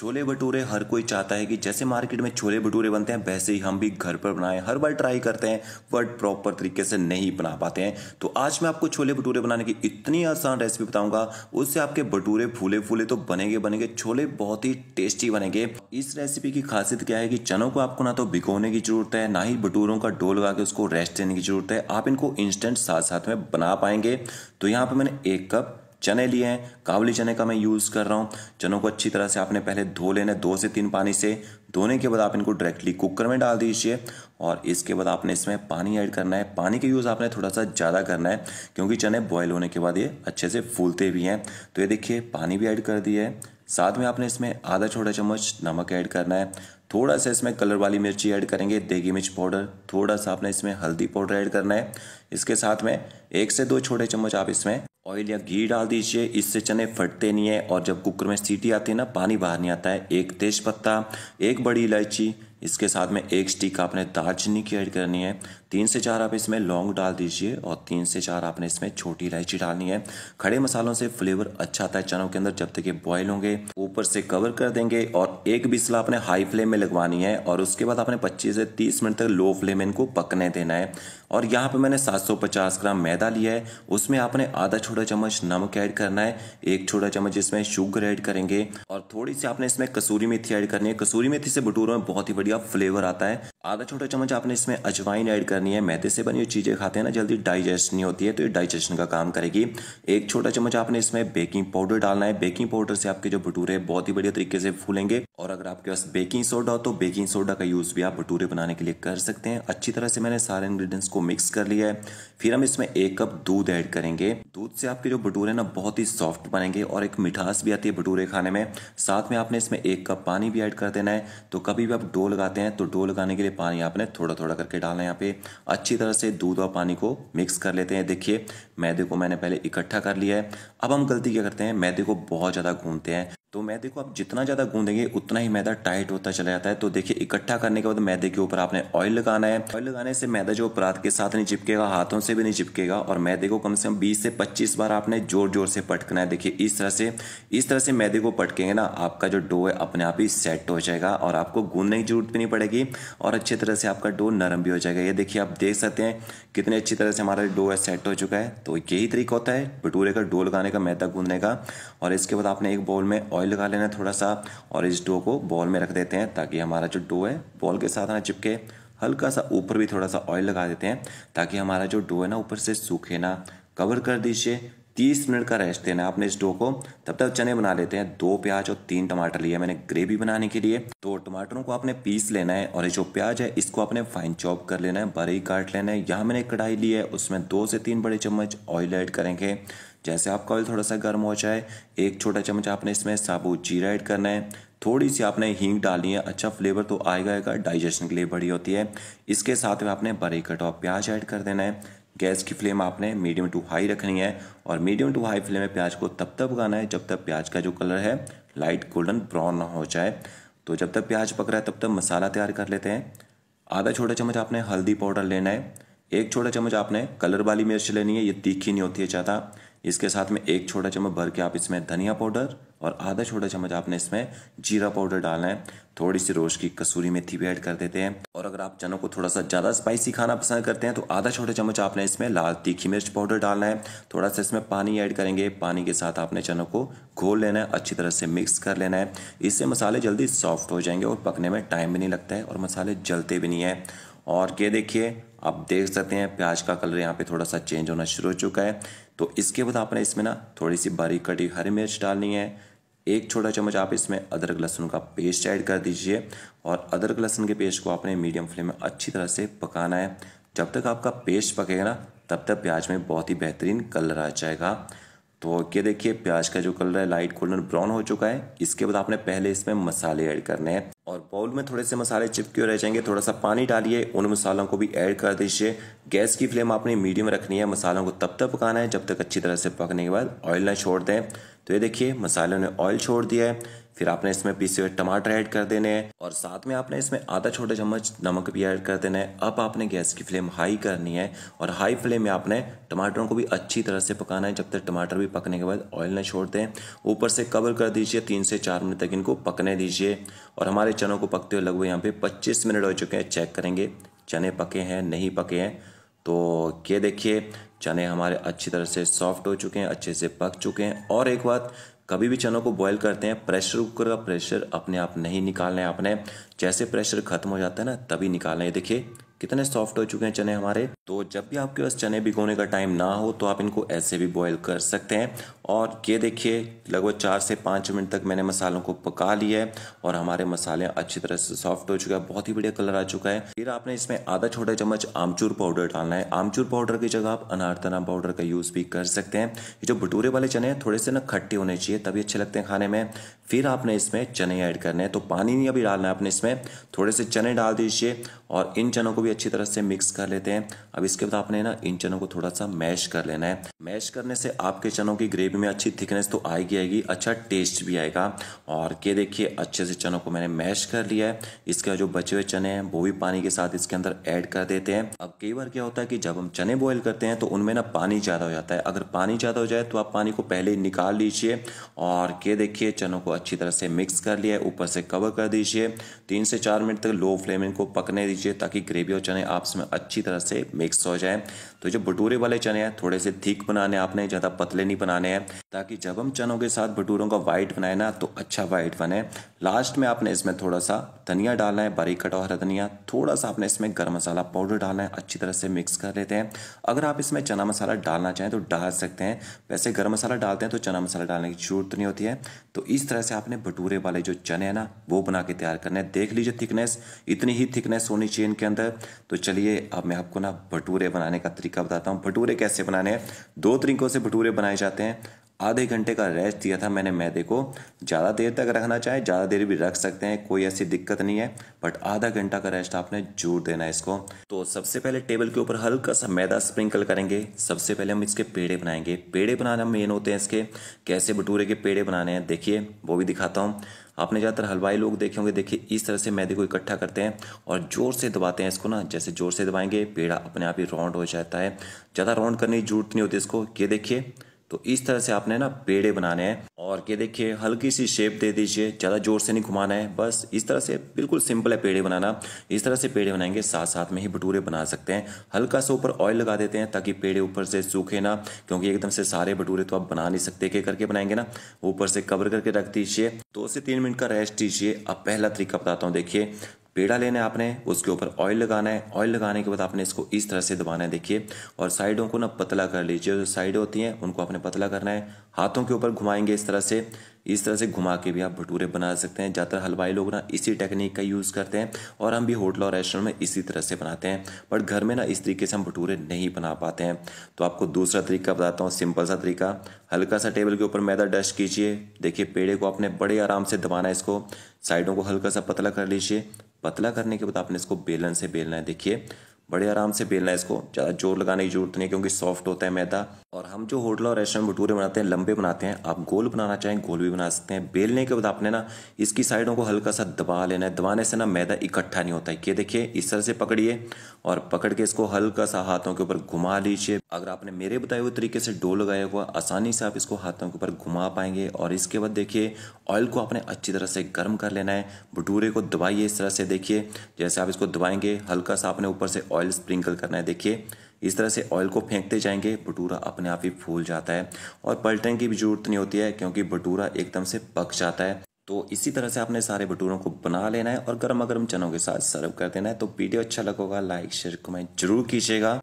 छोले भटूरे हर कोई चाहता है कि जैसे मार्केट में छोले भटूरे बनते हैं वैसे ही हम भी घर पर बनाएं हर बार ट्राई करते हैं बट प्रॉपर तरीके से नहीं बना पाते हैं तो आज मैं आपको छोले भटूरे बनाने की इतनी आसान रेसिपी बताऊंगा उससे आपके भटूरे फूले फूले तो बनेंगे बनेंगे छोले बहुत ही टेस्टी बनेंगे इस रेसिपी की खासियत क्या है कि चनों को आपको ना तो भिगोने की जरूरत है ना ही भटूरों का डोल लगा के उसको रेस्ट देने की जरूरत है आप इनको इंस्टेंट साथ साथ में बना पाएंगे तो यहाँ पर मैंने एक कप चने लिए हैं काबली चने का मैं यूज़ कर रहा हूँ चनों को अच्छी तरह से आपने पहले धो लेने दो से तीन पानी से धोने के बाद आप इनको डायरेक्टली कुकर में डाल दीजिए और इसके बाद आपने इसमें पानी ऐड करना है पानी का यूज़ आपने थोड़ा सा ज़्यादा करना है क्योंकि चने बॉयल होने के बाद ये अच्छे से फूलते भी हैं तो ये देखिए पानी भी ऐड कर दिया है साथ में आपने इसमें आधा छोटा चम्मच नमक ऐड करना है थोड़ा सा इसमें कलर वाली मिर्ची ऐड करेंगे देगी मिर्च पाउडर थोड़ा सा आपने इसमें हल्दी पाउडर ऐड करना है इसके साथ में एक से दो छोटे चम्मच आप इसमें ऑयल या घी डाल दीजिए इससे चने फटते नहीं है और जब कुकर में सीटी आती है ना पानी बाहर नहीं आता है एक तेज पत्ता एक बड़ी इलायची इसके साथ में एक स्टिक आपने दालचीनी की ऐड करनी है तीन से चार आप इसमें लौंग डाल दीजिए और तीन से चार आपने इसमें छोटी इलायची डालनी है खड़े मसालों से फ्लेवर अच्छा आता है चनों के अंदर जब तक ये बॉयल होंगे ऊपर से कवर कर देंगे और एक बिस्ला आपने हाई फ्लेम में लगवानी है और उसके बाद आपने पच्चीस से तीस मिनट तक लो फ्लेम में इनको पकने देना है और यहाँ पे मैंने 750 ग्राम मैदा लिया है उसमें आपने आधा छोटा चम्मच नमक ऐड करना है एक छोटा चम्मच इसमें शुगर ऐड करेंगे और थोड़ी सी आपने इसमें कसूरी मेथी ऐड करनी है कसूरी मेथी से भटूरों में बहुत ही बढ़िया फ्लेवर आता है आधा छोटा चम्मच आपने इसमें अजवाइन ऐड करनी है मैदे से बनी हुई चीज़ें खाते हैं ना जल्दी डाइजेस्ट नहीं होती है तो ये डाइजेशन का काम करेगी एक छोटा चम्मच आपने इसमें बेकिंग पाउडर डालना है बेकिंग पाउडर से आपके जो भटूरे बहुत ही बढ़िया तरीके से फूलेंगे और अगर आपके पास बेकिंग सोडा हो तो बेकिंग सोडा का यूज़ भी आप भटूरे बनाने के लिए कर सकते हैं अच्छी तरह से मैंने सारे इंग्रेडिएंट्स को मिक्स कर लिया है फिर हम इसमें एक कप दूध ऐड करेंगे दूध से आपके जो भटूरे ना बहुत ही सॉफ्ट बनेंगे और एक मिठास भी आती है भटूरे खाने में साथ में आपने इसमें एक कप पानी भी ऐड कर देना है तो कभी भी आप डो लगाते हैं तो डो लगाने के लिए पानी आपने थोड़ा थोड़ा करके डालना है यहाँ पे अच्छी तरह से दूध और पानी को मिक्स कर लेते हैं देखिए मैदे को मैंने पहले इकट्ठा कर लिया है अब हम गलती क्या करते हैं मैदे को बहुत ज़्यादा घूमते हैं तो मैदे को आप जितना ज़्यादा गूंदेंगे उतना ही मैदा टाइट होता चला जाता है तो देखिए इकट्ठा करने के बाद मैदे के ऊपर आपने ऑयल लगाना है ऑयल लगाने से मैदा जो परात के साथ नहीं चिपकेगा हाथों से भी नहीं चिपकेगा और मैदे को कम से कम 20 से 25 बार आपने जोर जोर से पटकना है देखिए इस तरह से इस तरह से मैदे को पटकेंगे ना आपका जो डो है अपने आप ही सेट हो जाएगा और आपको गूंदने की जरूरत भी नहीं पड़ेगी और अच्छी तरह से आपका डो नरम भी हो जाएगा ये देखिए आप देख सकते हैं कितने अच्छी तरह से हमारा डो है सेट हो चुका है तो यही तरीका होता है भटूरे का डो लगाने का मैदा गूंदने का और इसके बाद आपने एक बॉल में ऑयल लगा लेना है थोड़ा सा और इस डो को बॉल में रख देते हैं ताकि हमारा जो डो है बॉल के साथ ना चिपके हल्का सा ऊपर भी थोड़ा सा ऑयल लगा देते हैं ताकि हमारा जो डो है ना ऊपर से सूखे ना कवर कर दीजिए तीस मिनट का रेस्ट देना आपने इस डो को तब तक चने बना लेते हैं दो प्याज और तीन टमाटर लिए मैंने ग्रेवी बनाने के लिए तो टमाटरों को आपने पीस लेना है और ये जो प्याज है इसको आपने फाइन चॉप कर लेना है बारीक काट लेना है यहाँ मैंने कढ़ाई ली है उसमें दो से तीन बड़े चम्मच ऑयल ऐड करेंगे जैसे आपका ऑयल थोड़ा सा गर्म हो जाए एक छोटा चम्मच आपने इसमें साबुत जीरा ऐड करना है थोड़ी सी आपने हींग डालनी है अच्छा फ्लेवर तो आएगा आएगा डाइजेशन के लिए बड़ी होती है इसके साथ में आपने बड़े कटवा प्याज ऐड कर देना है गैस की फ्लेम आपने मीडियम टू हाई रखनी है और मीडियम टू हाई फ्लेम में प्याज को तब तक पकाना है जब तक प्याज का जो कलर है लाइट गोल्डन ब्राउन ना हो जाए तो जब तक प्याज पक रहा है तब तक मसाला तैयार कर लेते हैं आधा छोटा चम्मच आपने हल्दी पाउडर लेना है एक छोटा चम्मच आपने कलर वाली मिर्च लेनी है ये तीखी नहीं होती है ज़्यादा इसके साथ में एक छोटा चम्मच भर के आप इसमें धनिया पाउडर और आधा छोटा चम्मच आपने इसमें जीरा पाउडर डालना है थोड़ी सी रोज की कसूरी मेथी भी ऐड कर देते हैं और अगर आप चनों को थोड़ा सा ज़्यादा स्पाइसी खाना पसंद करते हैं तो आधा छोटा चम्मच आपने इसमें लाल तीखी मिर्च पाउडर डालना है थोड़ा सा इसमें पानी ऐड करेंगे पानी के साथ आपने चनों को घोल लेना है अच्छी तरह से मिक्स कर लेना है इससे मसाले जल्दी सॉफ्ट हो जाएंगे और पकने में टाइम भी नहीं लगता है और मसाले जलते भी नहीं है और ये देखिए आप देख सकते हैं प्याज का कलर यहाँ पे थोड़ा सा चेंज होना शुरू हो चुका है तो इसके बाद आपने इसमें ना थोड़ी सी बारीक कटी हरी मिर्च डालनी है एक छोटा चम्मच आप इसमें अदरक लहसुन का पेस्ट ऐड कर दीजिए और अदरक लहसुन के पेस्ट को आपने मीडियम फ्लेम में अच्छी तरह से पकाना है जब तक आपका पेस्ट पकेगा ना तब तक प्याज में बहुत ही बेहतरीन कलर आ जाएगा तो ये देखिए प्याज का जो कलर है लाइट गोल्डन ब्राउन हो चुका है इसके बाद आपने पहले इसमें मसाले ऐड करने हैं और बाउल में थोड़े से मसाले चिपके रह जाएंगे थोड़ा सा पानी डालिए उन मसालों को भी ऐड कर दीजिए गैस की फ्लेम आपने मीडियम रखनी है मसालों को तब तक पकाना है जब तक अच्छी तरह से पकने के बाद ऑयल ना छोड़ दें तो ये देखिए मसालों ने ऑयल छोड़ दिया है फिर आपने इसमें पीसे हुए टमाटर ऐड कर देने हैं और साथ में आपने इसमें आधा छोटा चम्मच नमक भी ऐड कर देना है अब आपने गैस की फ्लेम हाई करनी है और हाई फ्लेम में आपने टमाटरों को भी अच्छी तरह से पकाना है जब तक टमाटर भी पकने के बाद ऑयल ना छोड़ दें ऊपर से कवर कर दीजिए तीन से चार मिनट तक इनको पकने दीजिए और हमारे चनों को पकते हुए लगभग यहाँ पे पच्चीस मिनट हो चुके हैं चेक करेंगे चने पके हैं नहीं पके हैं तो ये देखिए चने हमारे अच्छी तरह से सॉफ्ट हो चुके हैं अच्छे से पक चुके हैं और एक बात कभी भी चनों को बॉयल करते हैं प्रेशर कुकर का प्रेशर अपने आप नहीं निकालना है आपने जैसे प्रेशर खत्म हो जाता है ना तभी निकालना है देखिए कितने सॉफ्ट हो चुके हैं चने हमारे तो जब भी आपके पास चने भिगोने का टाइम ना हो तो आप इनको ऐसे भी बॉईल कर सकते हैं और ये देखिए लगभग चार से पाँच मिनट तक मैंने मसालों को पका लिया है और हमारे मसाले अच्छी तरह से सॉफ्ट हो चुका है बहुत ही बढ़िया कलर आ चुका है फिर आपने इसमें आधा छोटा चम्मच आमचूर पाउडर डालना है आमचूर पाउडर की जगह आप अनारदाना पाउडर का यूज़ भी कर सकते हैं ये जो भटूरे वाले चने हैं थोड़े से ना खट्टे होने चाहिए तभी अच्छे लगते हैं खाने में फिर आपने इसमें चने ऐड करने हैं तो पानी नहीं अभी डालना है आपने इसमें थोड़े से चने डाल दीजिए और इन चनों को भी अच्छी तरह से मिक्स कर लेते हैं अब इसके बाद आपने ना इन चनों को थोड़ा सा मैश कर लेना है मैश करने से आपके चनों की ग्रेवी में अच्छी थिकनेस तो आएगी आएगी अच्छा टेस्ट भी आएगा और ये देखिए अच्छे से चनों को मैंने मैश कर लिया है इसके जो बचे हुए चने हैं वो भी पानी के साथ इसके अंदर ऐड कर देते हैं अब कई बार क्या होता है कि जब हम चने बॉयल करते हैं तो उनमें ना पानी ज़्यादा हो जाता है अगर पानी ज़्यादा हो जाए तो आप पानी को पहले ही निकाल लीजिए और ये देखिए चनों को अच्छी तरह से मिक्स कर लिया है ऊपर से कवर कर दीजिए तीन से चार मिनट तक लो फ्लेम इनको पकने दीजिए लीजिए ताकि ग्रेवी और चने आपस में अच्छी तरह से मिक्स हो जाए तो जो भटूरे वाले चने हैं थोड़े से थिक बनाने आपने ज़्यादा पतले नहीं बनाने हैं ताकि जब हम चनों के साथ भटूरों का वाइट बनाए ना तो अच्छा वाइट बने लास्ट में आपने इसमें थोड़ा सा धनिया डालना है बारीक कटा हरा धनिया थोड़ा सा आपने इसमें गर्म मसाला पाउडर डालना है अच्छी तरह से मिक्स कर लेते हैं अगर आप इसमें चना मसाला डालना चाहें तो डाल सकते हैं वैसे गर्म मसाला डालते हैं तो चना मसाला डालने की जरूरत नहीं होती है तो इस तरह से आपने भटूरे वाले जो चने हैं ना वो बना के तैयार करने हैं देख लीजिए थिकनेस इतनी ही थिकनेस होनी चेन के अंदर तो चलिए अब मैं आपको ना भटूरे बनाने का तरीका बताता हूँ भटूरे कैसे बनाने हैं दो तरीकों से भटूरे बनाए जाते हैं आधे घंटे का रेस्ट दिया था मैंने मैदे को ज़्यादा देर तक रखना चाहे ज़्यादा देर भी रख सकते हैं कोई ऐसी दिक्कत नहीं है बट आधा घंटा का रेस्ट आपने जोर देना है इसको तो सबसे पहले टेबल के ऊपर हल्का सा मैदा स्प्रिंकल करेंगे सबसे पहले हम इसके पेड़े बनाएंगे पेड़े बनाना मेन होते हैं इसके कैसे भटूरे के पेड़े बनाने हैं देखिए वो भी दिखाता हूँ आपने ज़्यादातर हलवाई लोग देखे होंगे देखिए इस तरह से मैदे को इकट्ठा करते हैं और ज़ोर से दबाते हैं इसको ना जैसे ज़ोर से दबाएंगे पेड़ा अपने आप ही राउंड हो जाता है ज़्यादा राउंड करने की जरूरत नहीं होती इसको ये देखिए तो इस तरह से आपने ना पेड़े बनाने हैं और ये देखिए हल्की सी शेप दे दीजिए ज़्यादा जोर से नहीं घुमाना है बस इस तरह से बिल्कुल सिंपल है पेड़े बनाना इस तरह से पेड़े बनाएंगे साथ साथ में ही भटूरे बना सकते हैं हल्का सा ऊपर ऑयल लगा देते हैं ताकि पेड़े ऊपर से सूखे ना क्योंकि एकदम से सारे भटूरे तो आप बना नहीं सकते के करके बनाएंगे ना ऊपर से कवर करके रख दीजिए दो से तीन मिनट का रेस्ट दीजिए अब पहला तरीका बताता हूँ देखिए पेड़ा लेना है आपने उसके ऊपर ऑयल लगाना है ऑयल लगाने के बाद आपने इसको इस तरह से दबाना है देखिए और साइडों को ना पतला कर लीजिए जो साइड होती हैं उनको आपने पतला करना है हाथों के ऊपर घुमाएंगे इस तरह से इस तरह से घुमा के भी आप भटूरे बना सकते हैं ज़्यादातर हलवाई लोग ना इसी टेक्निक का यूज़ करते हैं और हम भी होटल और रेस्टोरेंट में इसी तरह से बनाते हैं बट घर में ना इस तरीके से हम भटूरे नहीं बना पाते हैं तो आपको दूसरा तरीका बताता हूँ सिंपल सा तरीका हल्का सा टेबल के ऊपर मैदा डस्ट कीजिए देखिए पेड़े को आपने बड़े आराम से दबाना है इसको साइडों को हल्का सा पतला कर लीजिए पतला करने के बाद आपने इसको बेलन से बेलना है देखिए बड़े आराम से बेलना है इसको ज़्यादा जोर लगाने की जरूरत नहीं क्योंकि सॉफ्ट होता है मैदा और हम जो होटल और रेस्टोरेंट भटूरे बनाते हैं लंबे बनाते हैं आप गोल बनाना चाहें गोल भी बना सकते हैं बेलने के बाद आपने ना इसकी साइडों को हल्का सा दबा लेना है दबाने से ना मैदा इकट्ठा नहीं होता है ये देखिए इस तरह से पकड़िए और पकड़ के इसको हल्का सा हाथों के ऊपर घुमा लीजिए अगर आपने मेरे बताए हुए तरीके से डो लगाया हुआ आसानी से आप इसको हाथों के ऊपर घुमा पाएंगे और इसके बाद देखिए ऑयल को आपने अच्छी तरह से गर्म कर लेना है भटूरे को दबाइए इस तरह से देखिए जैसे आप इसको दबाएंगे हल्का सा आपने ऊपर से ऑयल ऑयल स्प्रिंकल करना है देखिए इस तरह से ऑयल को फेंकते जाएंगे भटूरा अपने आप ही फूल जाता है और पलटने की भी जरूरत नहीं होती है क्योंकि भटूरा एकदम से पक जाता है तो इसी तरह से आपने सारे भटूरों को बना लेना है और गर्मा गर्म चनों के साथ सर्व कर देना है तो वीडियो अच्छा लगेगा लाइक शेयर कमेंट जरूर कीजिएगा